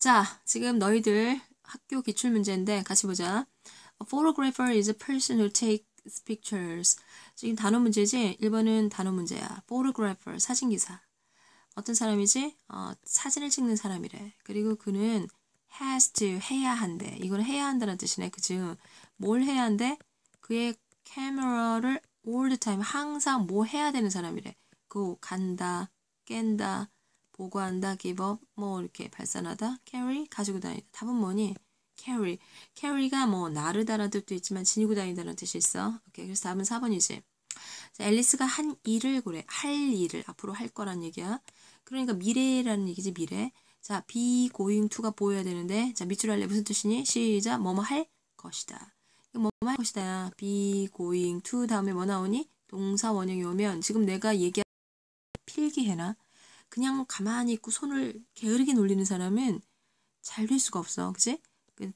자, 지금 너희들 학교 기출 문제인데 같이 보자. A photographer is a person who takes pictures. 지금 단어 문제지? 1번은 단어 문제야. photographer, 사진기사. 어떤 사람이지? 어, 사진을 찍는 사람이래. 그리고 그는 has to, 해야 한대. 이건 해야 한다는 뜻이네. 그죠? 뭘 해야 한대? 그의 카메라를 all the time, 항상 뭐 해야 되는 사람이래. 그 간다, 깬다, 보고한다, give up, 뭐 이렇게 발산하다, carry, 가지고 다니다. 답은 뭐니? carry. carry가 뭐나를다라는 뜻도 있지만 지니고 다닌다는 뜻이 있어. 오케이, 그래서 답은 4번이지. 자, 앨리스가 한 일을 그래. 할 일을 앞으로 할 거란 얘기야. 그러니까 미래라는 얘기지, 미래. 자, be going to가 보여야 되는데 자, 밑줄 할래 무슨 뜻이니? 시작. 뭐뭐 할 것이다. 뭐뭐 할 것이다. be going to 다음에 뭐 나오니? 동사 원형이 오면 지금 내가 얘기한 필기해놔. 그냥 가만히 있고 손을 게으르게 놀리는 사람은 잘 될 수가 없어. 그치?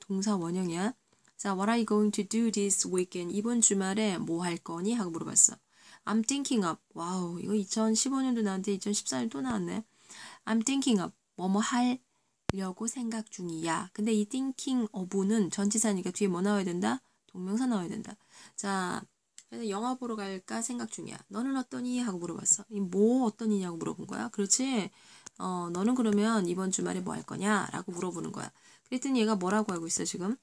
동사 원형이야. 자, what are you going to do this weekend? 이번 주말에 뭐 할 거니? 하고 물어봤어. I'm thinking of. 와우, 이거 2015년도 나왔는데 2014년 또 나왔네. I'm thinking of. 뭐뭐 뭐 하려고 생각 중이야. 근데 이 thinking of는 전치사니까 뒤에 뭐 나와야 된다? 동명사 나와야 된다. 자, 그래서 영화 보러 갈까 생각 중이야. 너는 어떠니? 하고 물어봤어. 뭐 어떠니냐고 물어본 거야. 그렇지? 어, 너는 그러면 이번 주말에 뭐 할 거냐? 라고 물어보는 거야. 그랬더니 얘가 뭐라고 알고 있어, 지금?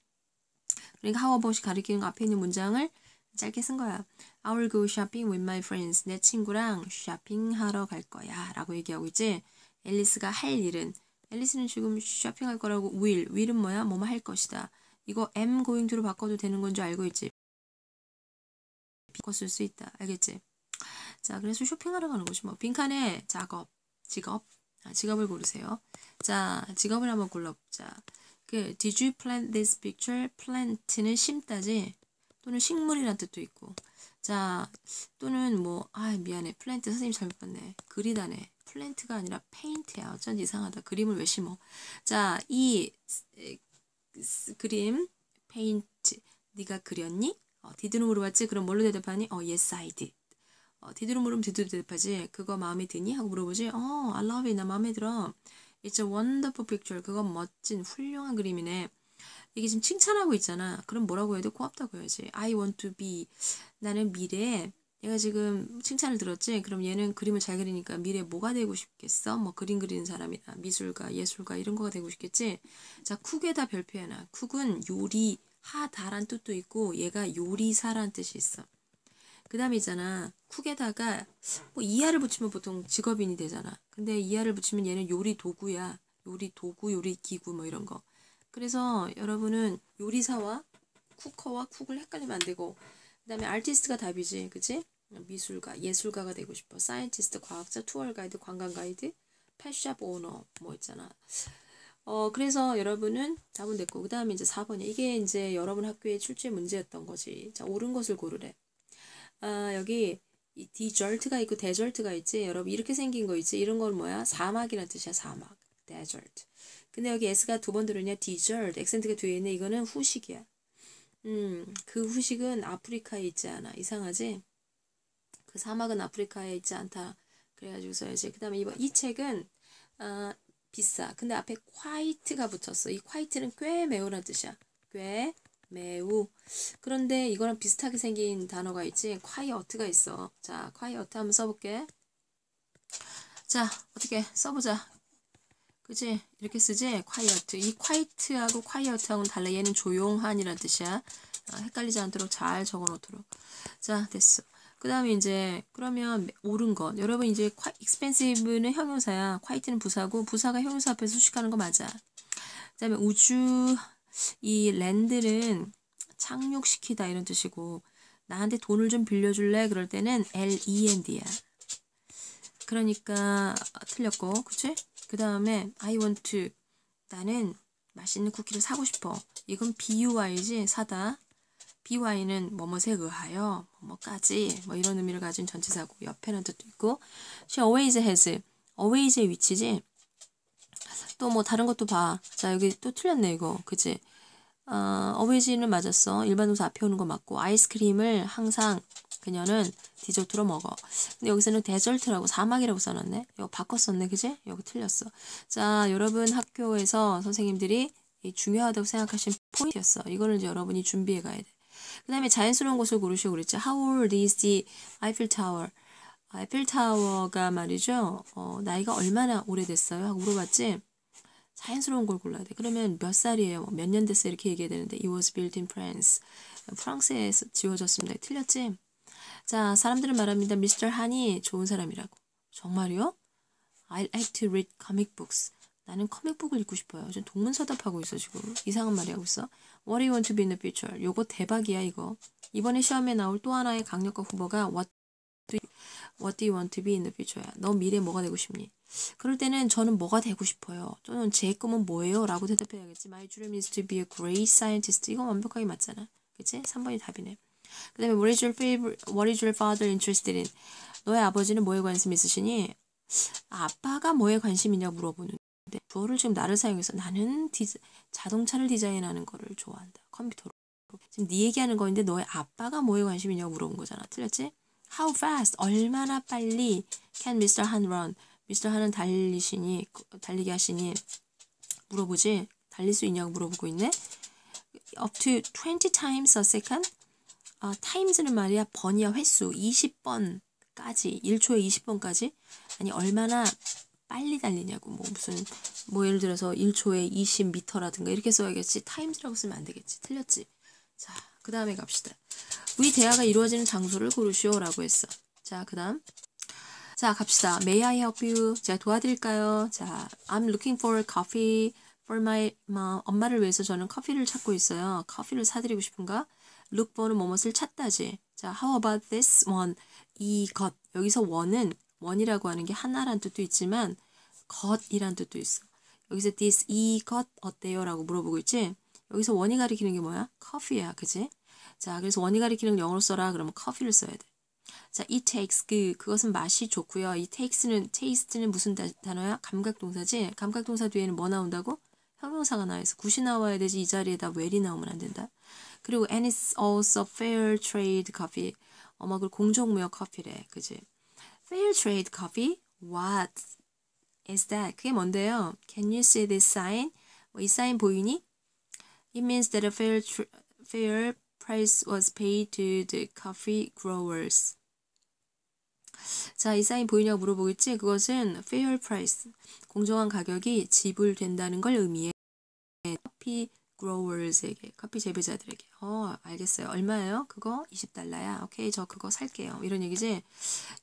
그러니까 하워버시 가리키는 거 앞에 있는 문장을 짧게 쓴 거야. I will go shopping with my friends. 내 친구랑 쇼핑하러 갈 거야. 라고 얘기하고 있지. 앨리스가 할 일은. 앨리스는 지금 쇼핑할 거라고 will. will은 뭐야? 뭐 뭐 할 것이다. 이거 am going to로 바꿔도 되는 건 줄 알고 있지. 바꿨을 수 있다. 알겠지? 자, 그래서 쇼핑하러 가는 곳이 뭐. 빈칸에 작업, 직업, 아, 직업을 고르세요. 자, 직업을 한번 골라보자. 그 Did you plant this picture? plant는 심다지 또는 식물이란 뜻도 있고 자 또는 뭐아 미안해 플랜트 선생님 잘못 봤네 그리다네 플랜트가 아니라 페인트야 어쩐지 이상하다 그림을 왜 심어 자이 그림 페인트 네가 그렸니? 어, did로 물어봤지? 그럼 뭘로 대답하니? 어, yes, I did. 어, did로 물으면 d i 로 대답하지. 그거 마음에 드니? 하고 물어보지. 어, I love it. 나 마음에 들어. It's a wonderful picture. 그건 멋진, 훌륭한 그림이네. 이게 지금 칭찬하고 있잖아. 그럼 뭐라고 해도 고맙다고 해야지. I want to be. 나는 미래에 얘가 지금 칭찬을 들었지? 그럼 얘는 그림을 잘 그리니까 미래에 뭐가 되고 싶겠어? 뭐 그림 그리는 사람이나 미술가, 예술가 이런 거가 되고 싶겠지? 자, 쿡에다 별표해놔. 쿡은 요리, 하다란 뜻도 있고 얘가 요리사란 뜻이 있어. 그 다음에 있잖아. 쿡에다가 뭐 이하를 붙이면 보통 직업인이 되잖아. 근데 이하를 붙이면 얘는 요리 도구야. 요리 도구, 요리 기구 뭐 이런 거. 그래서 여러분은 요리사와 쿠커와 쿡을 헷갈리면 안 되고 그 다음에 아티스트가 답이지. 그치? 미술가, 예술가가 되고 싶어. 사이언티스트, 과학자, 투어 가이드, 관광 가이드, 패샵 오너 뭐 있잖아. 어, 그래서 여러분은 4번 됐고, 그 다음에 이제 4번이야. 이게 이제 여러분 학교의 출제 문제였던 거지. 자, 옳은 것을 고르래. 아, 여기 이 디절트가 있고 데절트가 있지. 여러분 이렇게 생긴 거 있지. 이런 건 뭐야? 사막이란 뜻이야. 사막. 데절트. 근데 여기 S가 두 번들으냐 디절트. 액센트가 뒤에 있네. 이거는 후식이야. 음, 그 후식은 아프리카에 있지 않아. 이상하지? 그 사막은 아프리카에 있지 않다. 그래가지고서 이제 그 다음에 이번 이 책은 어, 비싸. 근데 앞에 quite가 붙었어. 이 quite는 꽤 매우란 뜻이야. 꽤 매우. 그런데 이거랑 비슷하게 생긴 단어가 있지. quiet가 있어. 자, quiet 한번 써볼게. 자, 어떻게 써보자. 그지? 이렇게 쓰지? quiet. 이 quiet하고 quiet하고는 달라. 얘는 조용한이란 뜻이야. 아, 헷갈리지 않도록 잘 적어놓도록. 자, 됐어. 그 다음에 이제 그러면 옳은 것 여러분 이제 expensive는 형용사야 q u i t e 는 부사고 부사가 형용사 앞에서 수식하는 거 맞아 그 다음에 우주 이 랜드는 착륙시키다 이런 뜻이고 나한테 돈을 좀 빌려줄래 그럴 때는 lend야 그러니까 아, 틀렸고 그치? 그 다음에 I want to 나는 맛있는 쿠키를 사고 싶어 이건 bui지 사다 by는 뭐뭐에 의하여 뭐뭐까지 뭐 이런 의미를 가진 전치사고 옆에는 뜻도 있고 she always has always의 위치지 또 뭐 다른 것도 봐. 자 여기 또 틀렸네 이거 그치 어, always는 맞았어. 일반 동사 앞에 오는 거 맞고 아이스크림을 항상 그녀는 디저트로 먹어. 근데 여기서는 데절트라고 사막이라고 써놨네. 이거 바꿨었네 그지? 여기 틀렸어. 자 여러분 학교에서 선생님들이 중요하다고 생각하신 포인트였어. 이거를 이제 여러분이 준비해 가야 돼. 그 다음에 자연스러운 곳을 고르시고 그랬죠. How old is the Eiffel Tower? 아이필 타워가 말이죠. 어, 나이가 얼마나 오래됐어요? 하고 물어봤지. 자연스러운 걸 골라야 돼. 그러면 몇 살이에요? 뭐 몇년 됐어요? 이렇게 얘기해야 되는데 It was built in France. 프랑스에서 지어졌습니다. 틀렸지? 자, 사람들은 말합니다. 미스터 한이 좋은 사람이라고. 정말요? I like to read comic books. 나는 커믹북을 읽고 싶어요. 지금 동문서답하고 있어 지금. 이상한 말이 하고 있어. What do you want to be in the future? 요거 대박이야 이거. 이번에 시험에 나올 또 하나의 강력한 후보가 What do you, What do you want to be in the future야. 너 미래에 뭐가 되고 싶니? 그럴 때는 저는 뭐가 되고 싶어요. 또는 제 꿈은 뭐예요? 라고 대답해야겠지. My dream is to be a great scientist. 이건 완벽하게 맞잖아. 그치? 3번이 답이네. 그 다음에 What is your favorite, what is your father interested in? 너의 아버지는 뭐에 관심 있으시니? 아빠가 뭐에 관심 이냐 물어보는 네, 부호를 지금 나를 사용해서 나는 디자, 자동차를 디자인하는 거를 좋아한다. 컴퓨터로. 지금 네 얘기하는 거인데 너의 아빠가 뭐에 관심 이냐고 물어본 거잖아. 틀렸지? How fast? 얼마나 빨리 can Mr. Han run? Mr. Han은 달리시니 달리기 하시니 물어보지. 달릴 수 있냐고 물어보고 있네. Up to 20 times a second. 아, times는 말이야 번이야 횟수 20번까지 1초에 20번까지 아니 얼마나 빨리 달리냐고 뭐 무슨 뭐 예를 들어서 1초에 20m라든가 이렇게 써야겠지 타임즈라고 쓰면 안 되겠지 틀렸지 자 그 다음에 갑시다 위 대화가 이루어지는 장소를 고르시오 라고 했어 자그 다음 자 갑시다 May I help you? 제가 도와드릴까요? 자 I'm looking for coffee for my mom 엄마를 위해서 저는 커피를 찾고 있어요 커피를 사드리고 싶은가? look for는 뭐뭇을 찾다지 자 how about this one? 이것 여기서 one은 원이라고 하는 게 하나란 뜻도 있지만 것이란 뜻도 있어. 여기서 this 이것 어때요? 라고 물어보고 있지? 여기서 원이 가리키는 게 뭐야? 커피야, 그지? 자, 그래서 원이 가리키는 영어로 써라. 그러면 커피를 써야 돼. 자, it takes 그 그것은 맛이 좋고요. 이 takes는 taste는 무슨 다, 단어야? 감각 동사지. 감각 동사 뒤에는 뭐 나온다고? 형용사가 나와서 굿이 나와야 되지 이 자리에다 웰이 나오면 안 된다. 그리고 and it's also fair trade coffee. 어마 그 공정무역 커피래, 그지? Fair trade coffee? What is that? 그게 뭔데요? Can you see this sign? 뭐이 사인 보이니? It means that a fair, fair price was paid to the coffee growers. 자, 이 사인 보이냐고 물어보겠지? 그것은 fair price, 공정한 가격이 지불된다는 걸 의미해. 커피 growers에게, 커피 재배자들에게. 어, 알겠어요. 얼마예요? 그거 20달러야. 오케이, 저 그거 살게요. 이런 얘기지.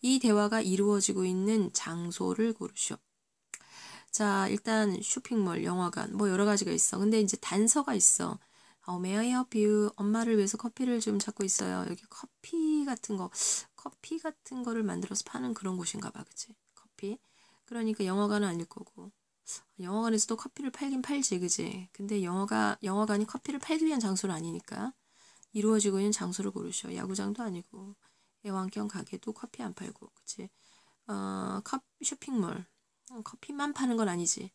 이 대화가 이루어지고 있는 장소를 고르쇼 자, 일단 쇼핑몰, 영화관, 뭐 여러 가지가 있어. 근데 이제 단서가 있어. Oh, may I help you? 엄마를 위해서 커피를 좀 찾고 있어요. 여기 커피 같은 거, 커피 같은 거를 만들어서 파는 그런 곳인가 봐, 그치? 커피. 그러니까 영화관은 아닐 거고. 영화관에서도 커피를 팔긴 팔지, 그지? 근데 영화가, 영화관이 커피를 팔기 위한 장소는 아니니까 이루어지고 있는 장소를 고르셔. 야구장도 아니고, 애완견 가게도 커피 안 팔고, 그치? 어, 커피 쇼핑몰. 어, 커피만 파는 건 아니지.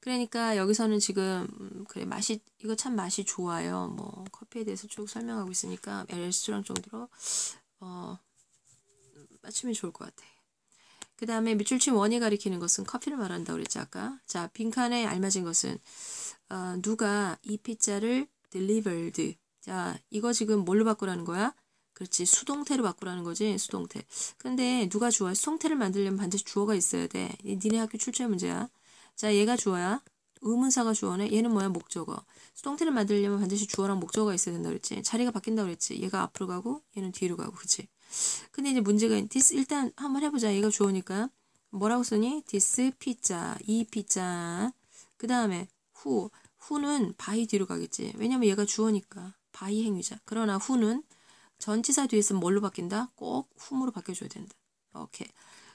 그러니까 여기서는 지금, 음, 그래, 맛이, 이거 참 맛이 좋아요. 뭐, 커피에 대해서 쭉 설명하고 있으니까 레스토랑 정도로, 어, 음, 맞추면 좋을 것 같아. 그 다음에 밑줄친 원이 가리키는 것은 커피를 말한다고 그랬죠 아까. 자 빈칸에 알맞은 것은 어, 누가 이 피자를 delivered. 자 이거 지금 뭘로 바꾸라는 거야? 그렇지 수동태로 바꾸라는 거지 수동태. 근데 누가 주어? 수동태를 만들려면 반드시 주어가 있어야 돼. 니네 학교 출제 문제야. 자 얘가 주어야. 의문사가 주어네. 얘는 뭐야? 목적어. 수동태를 만들려면 반드시 주어랑 목적어가 있어야 된다 그랬지. 자리가 바뀐다 그랬지. 얘가 앞으로 가고 얘는 뒤로 가고 그치. 근데 이제 문제가 this 일단 한번 해보자. 얘가 주어니까 뭐라고 쓰니? this 피자, 이 피자. 그 다음에 who, who는 by 뒤로 가겠지. 왜냐면 얘가 주어니까 by 행위자. 그러나 who는 전치사 뒤에 있으면 뭘로 바뀐다? 꼭 whom으로 바뀌어줘야 된다. 오케이.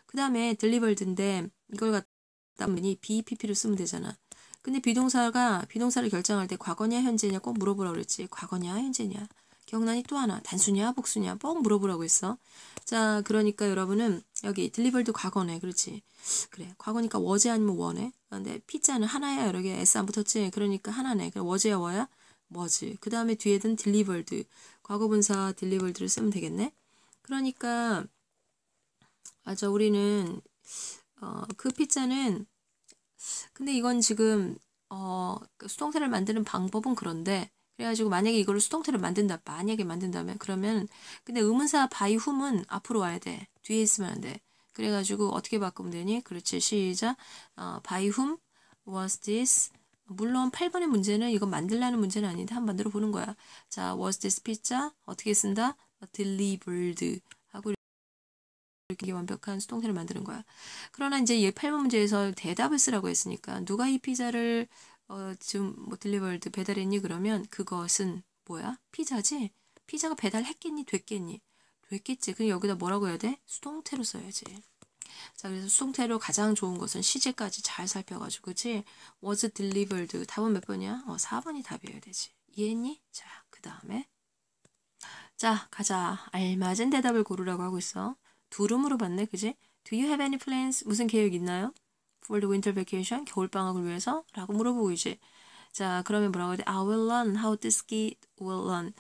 그 다음에 delivered인데 이걸 갖다 보니 BPP로 쓰면 되잖아. 근데 비동사가 비동사를 결정할 때 과거냐 현재냐 꼭 물어보라고 그랬지. 과거냐 현재냐. 경란이 또 하나 단수냐 복수냐 뻥 물어보라고 했어. 자 그러니까 여러분은 여기 딜리버드 과거네 그렇지. 그래 과거니까 워제 아니면 워네. 근데 피자는 하나야 여러 개 S 안 붙었지. 그러니까 하나네. 그럼 워제야 워야 워즈. 그 다음에 뒤에 든 딜리버드 과거분사 딜리버드를 쓰면 되겠네. 그러니까 아 저 우리는 어, 그 피자는 근데 이건 지금 어, 그 수동태를 만드는 방법은 그런데 그래가지고 만약에 이걸 수동태를 만든다. 만약에 만든다면 그러면 근데 의문사 바이 훔은 앞으로 와야 돼. 뒤에 있으면 안 돼. 그래가지고 어떻게 바꾸면 되니? 그렇지. 시작. 어, by whom was this? 물론 8번의 문제는 이거 만들라는 문제는 아닌데 한번 만들어 보는 거야. 자, was this pizza? 어떻게 쓴다? delivered 하고 이렇게 완벽한 수동태를 만드는 거야. 그러나 이제 얘 8번 문제에서 대답을 쓰라고 했으니까 누가 이 피자를 어, 지금 뭐 딜리버드 배달했니? 그러면 그것은 뭐야? 피자지? 피자가 배달했겠니? 됐겠니? 됐겠지. 그럼 여기다 뭐라고 해야 돼? 수동태로 써야지. 자, 그래서 수동태로 가장 좋은 것은 시제까지 잘 살펴가지고, 그치? was delivered. 답은 몇 번이야? 어, 4번이 답이어야 되지. 이해했니? 자, 그 다음에. 자, 가자. 알맞은 대답을 고르라고 하고 있어. 두루으로 봤네, 그지? Do you have any plans? 무슨 계획 있나요? for the winter vacation 겨울 방학을 위해서라고 물어보고 이제 자 그러면 뭐라고 해야 돼? I will learn how to ski. Will learn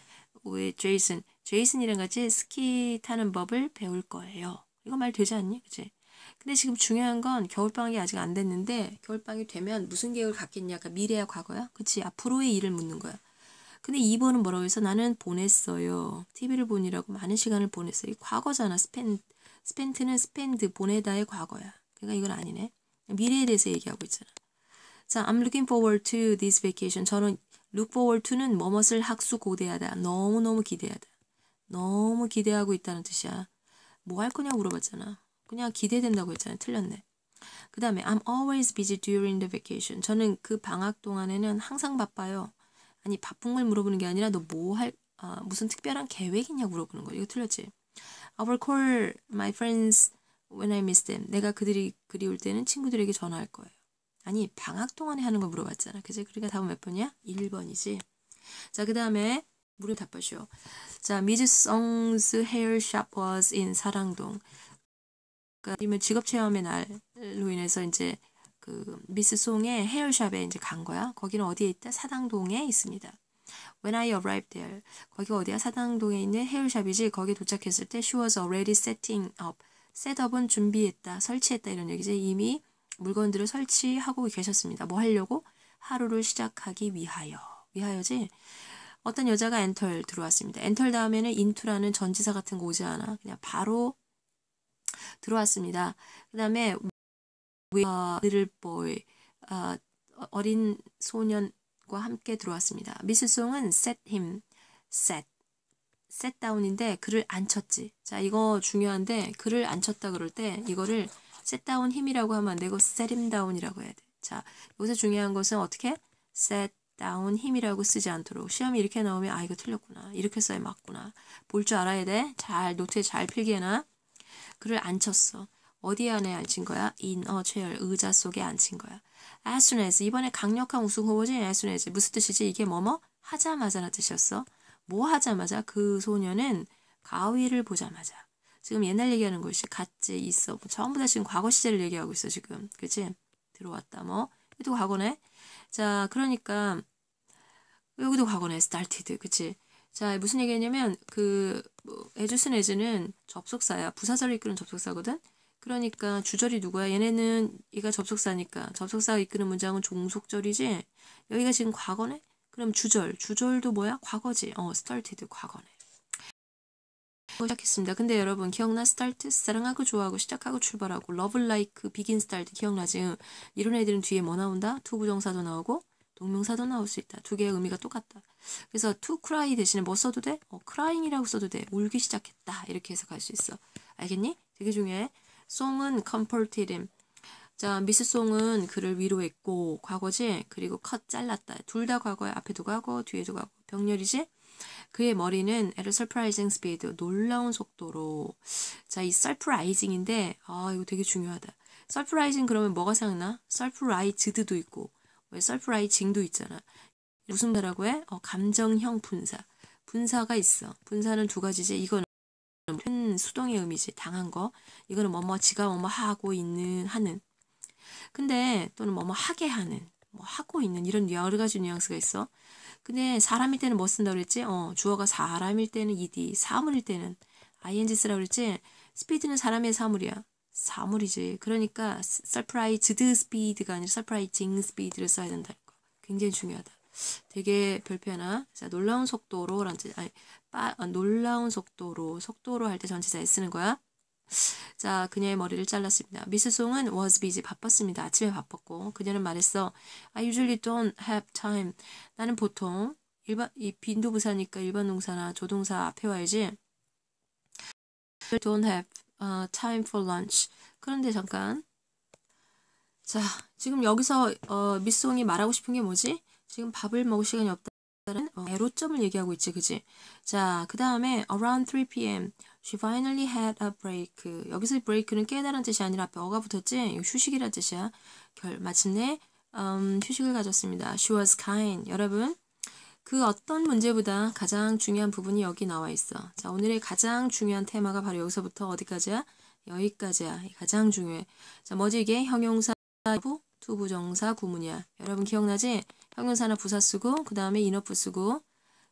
with Jason. 제이슨이랑 같이 스키 타는 법을 배울 거예요. 이거 말 되지 않니? 그치? 근데 지금 중요한 건 겨울방학이 아직 안 됐는데 겨울방학이 되면 무슨 계획을 갖겠냐? 그러 그러니까 미래야 과거야? 그치? 앞으로의 일을 묻는 거야. 근데 2번은 뭐라고 해서 나는 보냈어요. TV를 보느라고 많은 시간을 보냈어요. 이 과거잖아. 스펜, 스펜트는 스펜드, 보내다의 과거야. 그러니까 이건 아니네. 미래에 대해서 얘기하고 있잖아. 자, I'm looking forward to this vacation. 저는 look forward to는 뭐뭇을 학수 고대하다. 너무너무 기대하다. 너무 기대하고 있다는 뜻이야. 뭐 할 거냐고 물어봤잖아. 그냥 기대된다고 했잖아. 틀렸네. 그 다음에 I'm always busy during the vacation. 저는 그 방학 동안에는 항상 바빠요. 아니 바쁜 걸 물어보는 게 아니라 너 뭐 할, 아, 무슨 특별한 계획 있냐고 물어보는 거. 이거 틀렸지. I will call my friends When I miss them. 내가 그들이 그리울 때는 친구들에게 전화할 거예요. 아니, 방학 동안에 하는 걸 물어봤잖아. 그지? 그러니까 답은 몇 번이야? 1번이지. 자, 그 다음에 물을 답하시오. 자, 미즈 성스 헤어샵 was in 사랑동. 그러니까 직업 체험의 날로 인해서 이제 그 미스 송의 헤어샵에 이제 간 거야. 거기는 어디에 있다? 사당동에 있습니다. When I arrived there. 거기가 어디야? 사당동에 있는 헤어샵이지. 거기 도착했을 때 she was already setting up. 셋업은 준비했다, 설치했다 이런 얘기죠. 이미 물건들을 설치하고 계셨습니다. 뭐 하려고? 하루를 시작하기 위하여. 위하여지? 어떤 여자가 엔털 들어왔습니다. 엔털 다음에는 인투라는 전지사 같은 거 오지 않아. 그냥 바로 들어왔습니다. 그 다음에 리를 보이 어린 소년과 함께 들어왔습니다. 미스송은 set him, set 셋다운인데 글을 안 쳤지. 자 이거 중요한데 글을 안 쳤다 그럴 때 이거를 셋다운 힘이라고 하면 안 되고 셋힘다운이라고 해야 돼. 자 여기서 중요한 것은 어떻게 셋다운 힘이라고 쓰지 않도록 시험이 이렇게 나오면 아 이거 틀렸구나 이렇게 써야 맞구나 볼 줄 알아야 돼. 잘 노트에 잘 필기해놔. 글을 안 쳤어. 어디 안에 앉힌 거야? 인, 어, 최열, 의자 속에 앉힌 거야. as soon as 이번에 강력한 우승 후보지 as soon as 무슨 뜻이지? 이게 뭐뭐? 하자마자란 뜻이었어. 뭐 하자마자 그 소녀는 가위를 보자마자 지금 옛날 얘기하는 것이 같이 있어 뭐 전부 다 지금 과거 시제를 얘기하고 있어 지금 그치 들어왔다 뭐 이도 과거네 자 그러니까 여기도 과거네 스타 a r t 그치 자 무슨 얘기냐면 그 에주스네즈는 뭐 접속사야 부사절 을 이끄는 접속사거든 그러니까 주절이 누구야? 얘네는 얘가 접속사니까 접속사가 이끄는 문장은 종속절이지 여기가 지금 과거네? 그럼 주절, 주절도 뭐야? 과거지. 어, started 과거네. 어, 시작했습니다. 근데 여러분 기억나? start 사랑하고 좋아하고 시작하고 출발하고 love like begin start 기억나지? 응. 이런 애들은 뒤에 뭐 나온다? 투 o 부정사도 나오고 동명사도 나올 수 있다. 두 개의 의미가 똑같다. 그래서 to cry 대신에 뭐 써도 돼? 어, crying이라고 써도 돼. 울기 시작했다. 이렇게 해서갈 수 있어. 알겠니? 되게 중요해. song은 comforted him. 자, 미스송은 그를 위로했고 과거지 그리고 컷 잘랐다. 둘 다 과거야. 앞에도 과거, 뒤에도 과거. 병렬이지? 그의 머리는 at a surprising speed, 놀라운 속도로. 자, 이 surprising인데 아, 이거 되게 중요하다. surprising 그러면 뭐가 생각나? surprised도 있고 왜 surprising도 있잖아. 무슨 말라고 해? 어, 감정형 분사. 분사가 있어. 분사는 두 가지지. 이건 편 수동의 의미지. 당한 거. 이거는 뭐뭐 지가 뭐뭐 하고 있는 하는. 근데 또는 뭐뭐 뭐 하게 하는 뭐 하고 있는 이런 여러 가지 뉘앙스가 있어. 근데 사람일 때는 뭐 쓴다고 그랬지? 어, 주어가 사람일 때는 ed, 사물일 때는 ing 쓰라고 그랬지? 스피드는 사람의 사물이야. 사물이지. 그러니까 surprised speed가 아니라 surprising speed를 써야 된다는 거. 굉장히 중요하다. 되게 별표 하나. 자, 놀라운 속도로 라는 아니, 빠, 아, 놀라운 속도로 속도로 할 때전체다 쓰는 거야. 자, 그녀의 머리를 잘랐습니다. 미스 송은 was busy, 바빴습니다. 아침에 바빴고 그녀는 말했어. I usually don't have time. 나는 보통 일반 이 빈도부사니까 일반 동사나 조동사 앞에 와야지. Don't have uh, time for lunch. 그런데 잠깐. 자, 지금 여기서 어, 미송이 말하고 싶은 게 뭐지? 지금 밥을 먹을 시간이 없다는 어, 애로점을 얘기하고 있지, 그지? 자, 그 다음에 around 3 p.m. She finally had a break. 그, 여기서 break는 깨달은 뜻이 아니라 앞에 어가 붙었지? 휴식이란 뜻이야. 결, 마침내 음, 휴식을 가졌습니다. She was kind. 여러분 그 어떤 문제보다 가장 중요한 부분이 여기 나와 있어. 자 오늘의 가장 중요한 테마가 바로 여기서부터 어디까지야? 여기까지야. 가장 중요해. 자 뭐지 이게 형용사 투부정사 구문이야. 여러분 기억나지? 형용사나 부사 쓰고 그 다음에 인어부 쓰고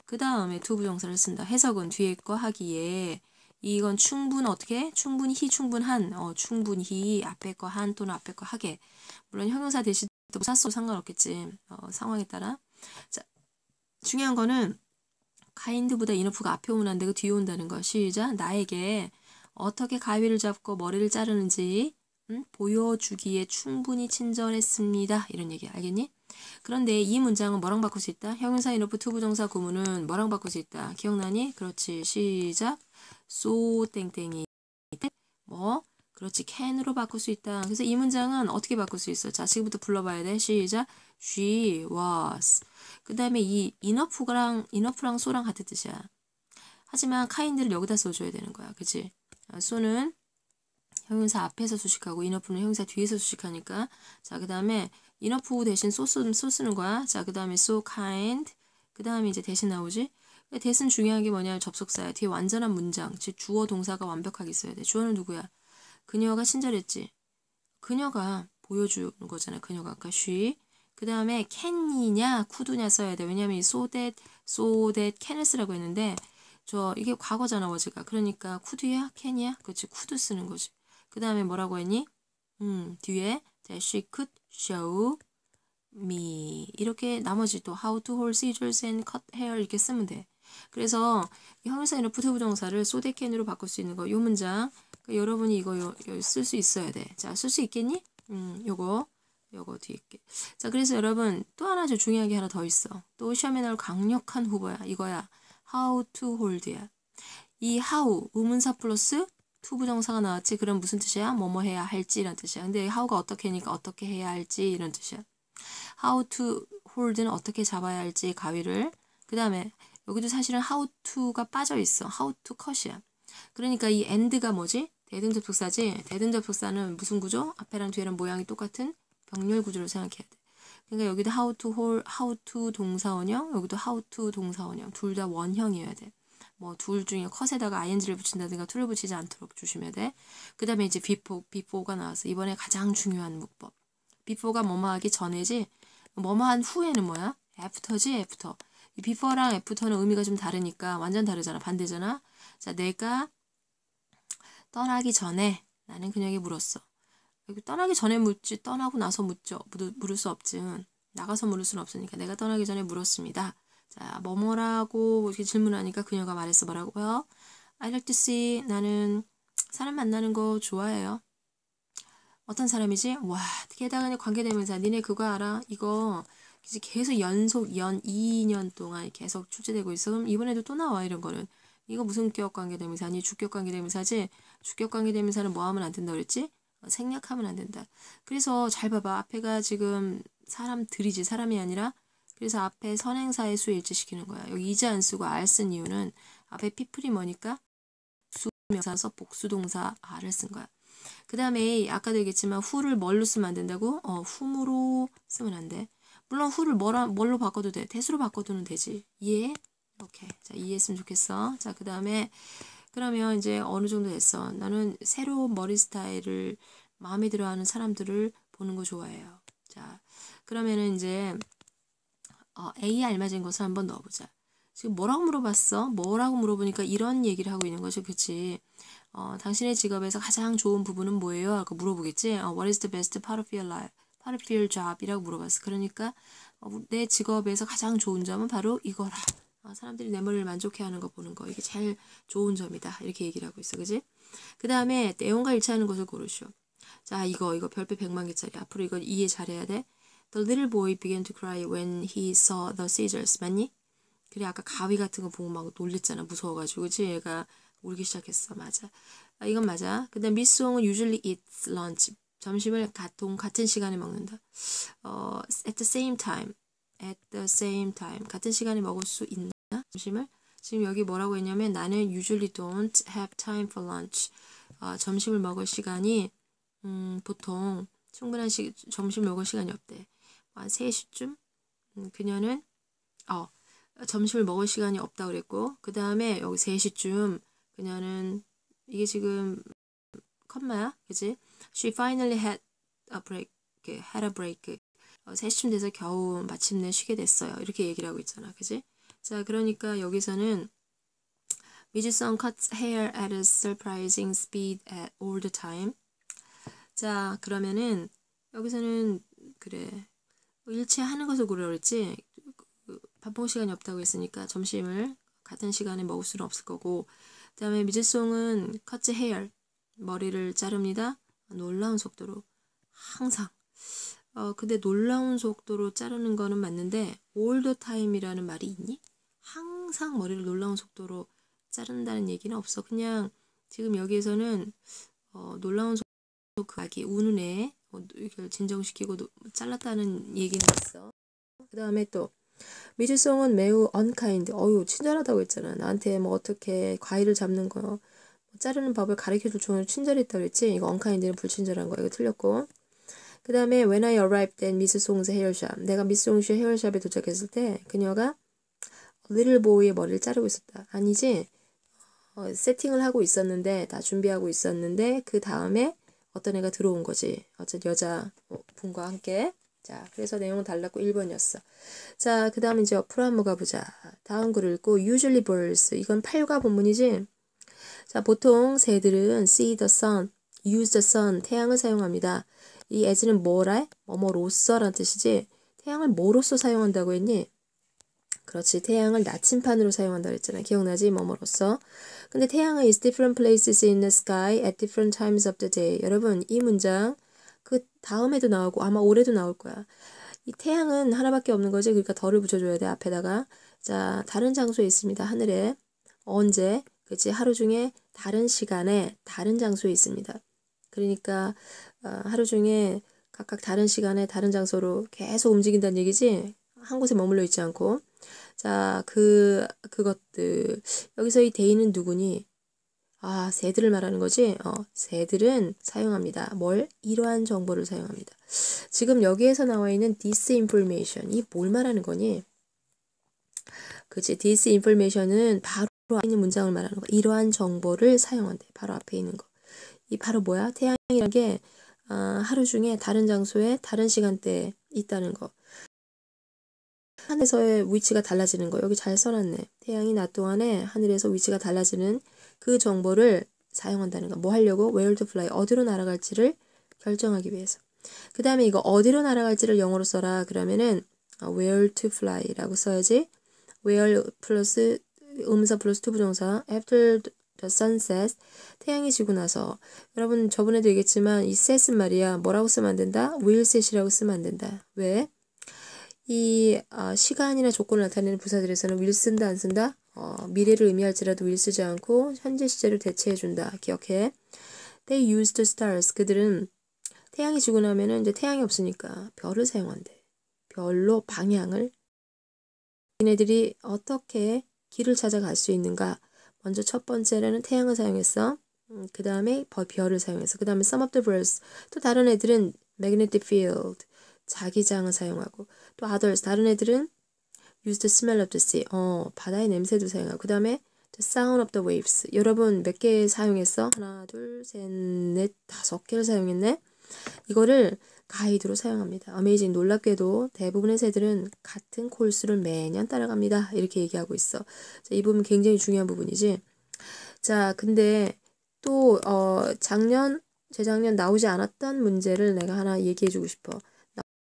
그 다음에 투부정사를 쓴다. 해석은 뒤에 거 하기에 이건 충분 어떻게 충분히 충분한 어, 충분히 앞에 거 한 또는 앞에 거 하게 물론 형용사 대신도 샀어도 상관없겠지 어, 상황에 따라 자 중요한 거는 카인드보다 이너프가 앞에 오면 안 되고 뒤에 온다는 거 시작 나에게 어떻게 가위를 잡고 머리를 자르는지 음? 보여주기에 충분히 친절했습니다. 이런 얘기 알겠니? 그런데 이 문장은 뭐랑 바꿀 수 있다? 형용사 이너프 투부정사 구문은 뭐랑 바꿀 수 있다? 기억나니? 그렇지 시작 so 땡땡이 뭐 그렇지 can으로 바꿀 수 있다. 그래서 이 문장은 어떻게 바꿀 수 있어? 자 지금부터 불러봐야 돼. 시작. She was. 그 다음에 이 enough랑 enough랑 so랑 같은 뜻이야. 하지만 kind를 여기다 써줘야 되는 거야. 그치? 아, so는 형용사 앞에서 수식하고 enough는 형용사 뒤에서 수식하니까 자 그 다음에 enough 대신 so, so 쓰는 거야. 자 그 다음에 so kind 그 다음에 이제 대신 나오지. 대신 중요한 게 뭐냐면 접속사야. 뒤에 완전한 문장, 즉 주어 동사가 완벽하게 있어야 돼. 주어는 누구야? 그녀가 친절했지. 그녀가 보여주는 거잖아. 그녀가 아까 그러니까 she. 그 다음에 캔이냐 쿠드냐 써야 돼. 왜냐면이 so that, so that, can을 쓰라고 했는데 저 이게 과거잖아 어제가. 그러니까 쿠드야, 캔이야, 그렇지 쿠드 쓰는 거지. 그 다음에 뭐라고 했니? 음 뒤에 that she could show me 이렇게 나머지 또 how to hold scissors and cut hair 이렇게 쓰면 돼. 그래서 형용사이나 부태부정사를 소대캔으로 바꿀 수 있는 거요 문장 그러니까 여러분이 이거 쓸 수 있어야 돼. 자, 쓸 수 있겠니? 음, 요거 요거 뒤에 있게. 자, 그래서 여러분 또 하나 좀 중요한 게 하나 더 있어. 또 시험에 나올 강력한 후보야. 이거야. how to hold야. 이 how 의문사 플러스 투부정사가 나왔지. 그럼 무슨 뜻이야? 뭐뭐 해야 할지 이런 뜻이야. 근데 how가 어떻게니까 어떻게 해야 할지 이런 뜻이야. how to hold는 어떻게 잡아야 할지 가위를 그 다음에 여기도 사실은 how to가 빠져 있어. how to 컷이야. 그러니까 이 end가 뭐지? 대등 접속사지? 대등 접속사는 무슨 구조? 앞에랑 뒤에랑 모양이 똑같은 병렬 구조로 생각해야 돼. 그러니까 여기도 how to 홀, how to 동사원형, 여기도 how to 동사원형. 둘 다 원형이어야 돼. 뭐 둘 중에 컷에다가 ing를 붙인다든가 툴을 붙이지 않도록 조심해야 돼. 그 다음에 이제 before, before가 나왔어. 이번에 가장 중요한 문법. before가 뭐뭐 하기 전에지, 뭐뭐 한 후에는 뭐야? after지, after. 이 before랑 after는 의미가 좀 다르니까 완전 다르잖아. 반대잖아. 자, 내가 떠나기 전에 나는 그녀에게 물었어. 떠나기 전에 묻지 떠나고 나서 묻죠. 물을 수 없지. 나가서 물을 수는 없으니까 내가 떠나기 전에 물었습니다. 자, 뭐뭐라고 이렇게 질문하니까 그녀가 말했어. 뭐라고요? I like to see. 나는 사람 만나는 거 좋아해요. 어떤 사람이지? 와, 게다가 관계되면서 아, 니네 그거 알아? 이거 이제 계속 연속 연 2년 동안 계속 출제되고 있어. 그럼 이번에도 또 나와 이런 거는. 이거 무슨 기억관계대명사 아니 주격관계대명사지? 주격관계대명사는 뭐 하면 안 된다 그랬지? 어, 생략하면 안 된다. 그래서 잘 봐봐. 앞에가 지금 사람들이지 사람이 아니라 그래서 앞에 선행사의 수 일치시키는 거야. 여기 이제 안 쓰고 알 쓴 이유는 앞에 피플이 뭐니까 수명사서 복수동사 알을 쓴 거야. 그 다음에 아까도 얘기했지만 후를 뭘로 쓰면 안 된다고? 어, 후으로 쓰면 안 돼. 물론 후를 뭐라, 뭘로 바꿔도 돼. 대수로 바꿔두면 되지. 이해? 이렇게. 자, 이해했으면 좋겠어. 자, 그 다음에 그러면 이제 어느 정도 됐어. 나는 새로운 머리 스타일을 마음에 들어하는 사람들을 보는 거 좋아해요. 자, 그러면은 이제 어, A에 알맞은 것을 한번 넣어보자. 지금 뭐라고 물어봤어? 뭐라고 물어보니까 이런 얘기를 하고 있는 거죠, 그치? 어, 당신의 직업에서 가장 좋은 부분은 뭐예요? 라고 물어보겠지? 어, what is the best part of your life? How to your job? 이라고 물어봤어. 그러니까 어, 내 직업에서 가장 좋은 점은 바로 이거라. 어, 사람들이 내 머리를 만족해하는 거 보는 거 이게 제일 좋은 점이다. 이렇게 얘기를 하고 있어. 그지? 그 다음에 내용과 일치하는 것을 고르시오. 자 이거 이거 별빛 100만 개짜리. 앞으로 이거 이해 잘해야 돼. The little boy began to cry when he saw the scissors. 맞니? 그래 아까 가위 같은 거 보고 막 놀랬잖아. 무서워가지고 그지? 얘가 울기 시작했어. 맞아. 아, 이건 맞아. 그 근데 미스 홍은 usually eats lunch 점심을 같은, 같은 시간에 먹는다. 어, at the same time. at the same time. 같은 시간에 먹을 수 있나? 점심을? 지금 여기 뭐라고 했냐면 나는 usually don't have time for lunch. 어, 점심을 먹을 시간이 음, 보통 충분한 시, 점심 먹을 시간이 없대. 한 3시쯤? 음, 그녀는 어, 점심을 먹을 시간이 없다 그랬고 그 다음에 여기 3시쯤 그녀는 이게 지금 컴마야? 그지? She finally had a break, 그, had a break. 그, 어, 세시쯤 돼서 겨우 마침내 쉬게 됐어요. 이렇게 얘기를 하고 있잖아, 그지? 자, 그러니까 여기서는 미주성 cuts hair at a surprising speed at all the time. 자, 그러면은 여기서는 그래 일치하는 것을 고려했지. 밥먹 그, 시간이 없다고 했으니까 점심을 같은 시간에 먹을 수는 없을 거고. 그다음에 미즈송은 cut hair 머리를 자릅니다. 놀라운 속도로 항상 어 근데 놀라운 속도로 자르는 거는 맞는데 올드 타임이라는 말이 있니? 항상 머리를 놀라운 속도로 자른다는 얘기는 없어. 그냥 지금 여기에서는 어, 놀라운 속도로 그 아기 우는 애 어, 진정시키고 노, 잘랐다는 얘기는 있어. 그 다음에 또 미주성은 매우 언카인드. 어유 친절하다고 했잖아. 나한테 뭐 어떻게 과일을 잡는 거요. 자르는 법을 가르쳐줄 종을 친절했다고 그랬지? 이거 언카인드는 불친절한 거. 이거 틀렸고. 그 다음에 When I arrived at Miss o n g s hairshop. 내가 미스 송씨의 헤어샵에 도착했을 때 그녀가 little boy의 머리를 자르고 있었다. 아니지? 어, 세팅을 하고 있었는데 다 준비하고 있었는데 그 다음에 어떤 애가 들어온 거지. 어쨌 든 여자 어, 분과 함께. 자, 그래서 내용은 달랐고 1번이었어. 자, 그 다음 이제 옆으로 한번 가보자. 다음 글을 읽고 usually birds. 이건 8과 본문이지? 자, 보통 새들은 see the sun, use the sun, 태양을 사용합니다. 이 as는 뭐래? 뭐뭐로라는 뜻이지. 태양을 뭐로써 사용한다고 했니? 그렇지. 태양을 나침판으로 사용한다고 했잖아. 기억나지? 뭐뭐로써. 근데 태양은 is different places in the sky at different times of the day. 여러분, 이 문장 그 다음에도 나오고 아마 올해도 나올 거야. 이 태양은 하나밖에 없는 거지. 그러니까 덜을 붙여줘야 돼. 앞에다가. 자, 다른 장소에 있습니다. 하늘에. 언제? 그치? 하루 중에 다른 시간에 다른 장소에 있습니다. 그러니까 어, 하루 중에 각각 다른 시간에 다른 장소로 계속 움직인다는 얘기지 한 곳에 머물러 있지 않고 자그 그것들 여기서 이 데이는 누구니 아 새들을 말하는 거지 어 새들은 사용합니다 뭘 이러한 정보를 사용합니다 지금 여기에서 나와 있는 this information 이뭘 말하는 거니 그치 this information은 바로 앞으 있는 문장을 말하는 거. 이러한 정보를 사용한대. 바로 앞에 있는 거. 이 바로 뭐야? 태양이라는 게 어, 하루 중에 다른 장소에 다른 시간대에 있다는 거. 하늘에서의 위치가 달라지는 거. 여기 잘 써놨네. 태양이 낮 동안에 하늘에서 위치가 달라지는 그 정보를 사용한다는 거. 뭐 하려고? Where to fly. 어디로 날아갈지를 결정하기 위해서. 그 다음에 이거 어디로 날아갈지를 영어로 써라. 그러면은 아, where to fly라고 써야지. where 플러스 음사 플러스 투 o 부정사 after the sunset 태양이 지고 나서 여러분 저번에도 얘기했지만 이 set은 말이야 뭐라고 쓰면 안 된다? will set이라고 쓰면 안 된다. 왜? 이 어, 시간이나 조건을 나타내는 부사들에서는 will 쓴다 안 쓴다? 어, 미래를 의미할지라도 will 쓰지 않고 현재 시제를 대체해준다. 기억해. They used stars. 그들은 태양이 지고 나면은 이제 태양이 없으니까 별을 사용한대. 별로 방향을 얘네들이 어떻게 길을 찾아 갈수 있는가? 먼저 첫번째는 태양을 사용했어. 음, 그 다음에 별을 사용했어. 그 다음에 some of the birds. 또 다른 애들은 magnetic field. 자기장을 사용하고 또 others 다른 애들은 use the smell of the sea. 어, 바다의 냄새도 사용하고 그 다음에 the sound of the waves. 여러분 몇 개 사용했어? 하나, 둘, 셋, 넷, 다섯 개를 사용했네. 이거를 가이드로 사용합니다. 어메이징 놀랍게도 대부분의 새들은 같은 콜스를 매년 따라갑니다. 이렇게 얘기하고 있어. 자, 이 부분 굉장히 중요한 부분이지. 자, 근데 또 어, 작년, 재작년 나오지 않았던 문제를 내가 하나 얘기해주고 싶어.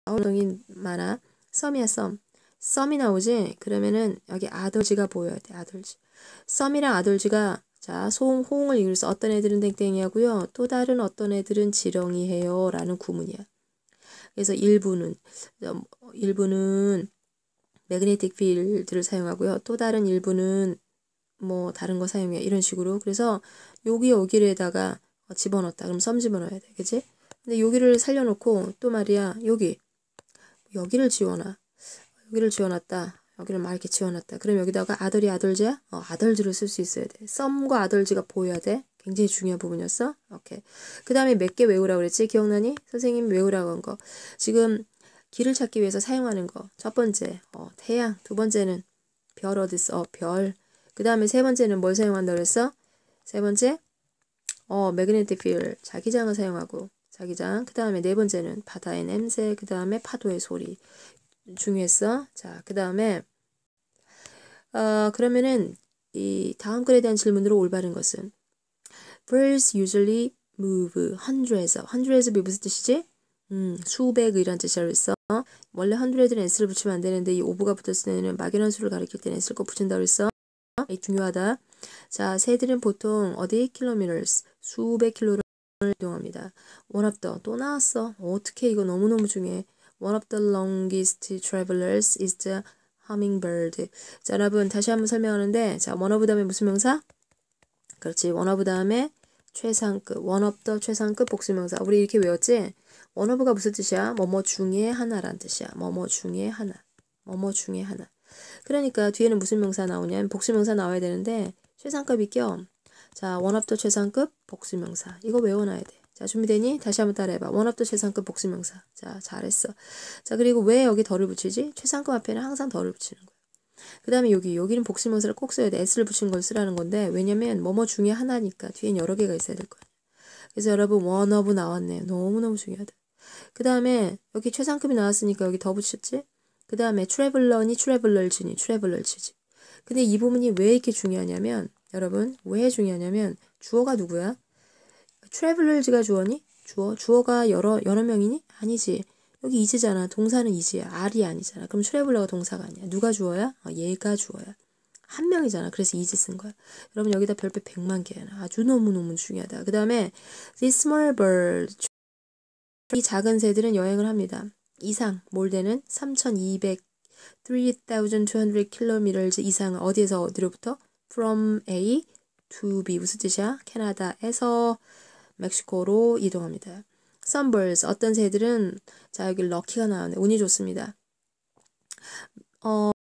나온 동인 많아. 썸이야 썸. 썸이 나오지? 그러면은 여기 아돌지가 보여야 돼. 아돌지. 썸이랑 아돌지가 자, 소음, 호응을 이루면 어떤 애들은 땡땡이 하고요. 또 다른 어떤 애들은 지렁이 해요. 라는 구문이야. 그래서 일부는 뭐 일부는 매그네틱 필드를 사용하고요. 또 다른 일부는 뭐 다른 거 사용해요. 이런 식으로. 그래서 여기 여기를에다가 집어넣었다. 그럼 썸 집어넣어야 돼. 그지? 근데 여기를 살려놓고 또 말이야. 여기. 여기를 지워놔. 여기를 지워놨다. 여기를 막 이렇게 지워놨다. 그럼 여기다가 아들이 아들지야? 어, 아들지를 쓸 수 있어야 돼. 썸과 아들지가 보여야 돼. 굉장히 중요한 부분이었어. 오케이. 그 다음에 몇 개 외우라고 그랬지? 기억나니? 선생님 외우라고 한 거. 지금 길을 찾기 위해서 사용하는 거. 첫 번째, 어, 태양. 두 번째는 별 어딨어? 어, 별. 그 다음에 세 번째는 뭘 사용한다 그랬어? 세 번째, 어, 매그네틱 필. 자기장을 사용하고. 자기장. 그 다음에 네 번째는 바다의 냄새. 그 다음에 파도의 소리. 중요했어. 자, 그 다음에, 어, 그러면은 이 다음 글에 대한 질문으로 올바른 것은 Birds usually move hundreds. hundreds이 무슨 뜻이지? 음, 수백이란 뜻이라고 했어. 원래 hundred는 s를 붙이면 안 되는데 이 오브가 붙었을 때는 막연한 수를 가리킬 때는 s를 꼭 붙인다고 했어. 이 중요하다. 자, 새들은 보통 어디 kilometers 수백 킬로를 이동합니다. One of the 또 나왔어. 어떻게 이거 너무너무 중요해. One of the longest travelers is the hummingbird. 자, 여러분 다시 한번 설명하는데 자, one of 다음에 무슨 명사? 그렇지. one of 다음에 최상급, 원업더 최상급 복수명사. 우리 이렇게 외웠지? 원업가 무슨 뜻이야? 뭐뭐 중에 하나란 뜻이야. 뭐뭐 중에 하나. 뭐뭐 중에 하나. 그러니까 뒤에는 무슨 명사 나오냐면 복수명사 나와야 되는데 최상급이 껴. 자, 원업더 최상급 복수명사. 이거 외워놔야 돼. 자, 준비되니? 다시 한번 따라해봐. 원업도 최상급 복수명사. 자, 잘했어. 자, 그리고 왜 여기 덜을 붙이지? 최상급 앞에는 항상 덜을 붙이는 거야. 그 다음에 여기, 여기는 복실명사를 꼭 써야 돼. s를 붙인 걸 쓰라는 건데, 왜냐면 뭐뭐 중에 하나니까 뒤엔 여러 개가 있어야 될 거야. 그래서 여러분, 원 o 브 나왔네. 요 너무너무 중요하다. 그 다음에 여기 최상급이 나왔으니까 여기 더 붙였지? 그 다음에 트래블러니 트래블러지니 트래블러지지. 근데 이 부분이 왜 이렇게 중요하냐면, 여러분, 왜 중요하냐면, 주어가 누구야? 트래블러지가 주어니? 주어? 주어가 여러, 여러 명이니? 아니지. 여기 이제잖아. 동사는 이제야. 알이 아니잖아. 그럼 트래블러가 동사가 아니야. 누가 주어야? 어, 얘가 주어야. 한 명이잖아. 그래서 이제 쓴 거야. 여러분 여기다 별표 100만 개나. 아주 너무너무 중요하다. 그 다음에 this small bird 이 작은 새들은 여행을 합니다. 이상 몰대는 3,200 3,200km 이상 어디에서 어디로부터 from A to B 무슨 뜻이야? 캐나다에서 멕시코로 이동합니다. 썬벌스 어떤 새들은 자 여기 럭키가 나오네 운이 좋습니다. 어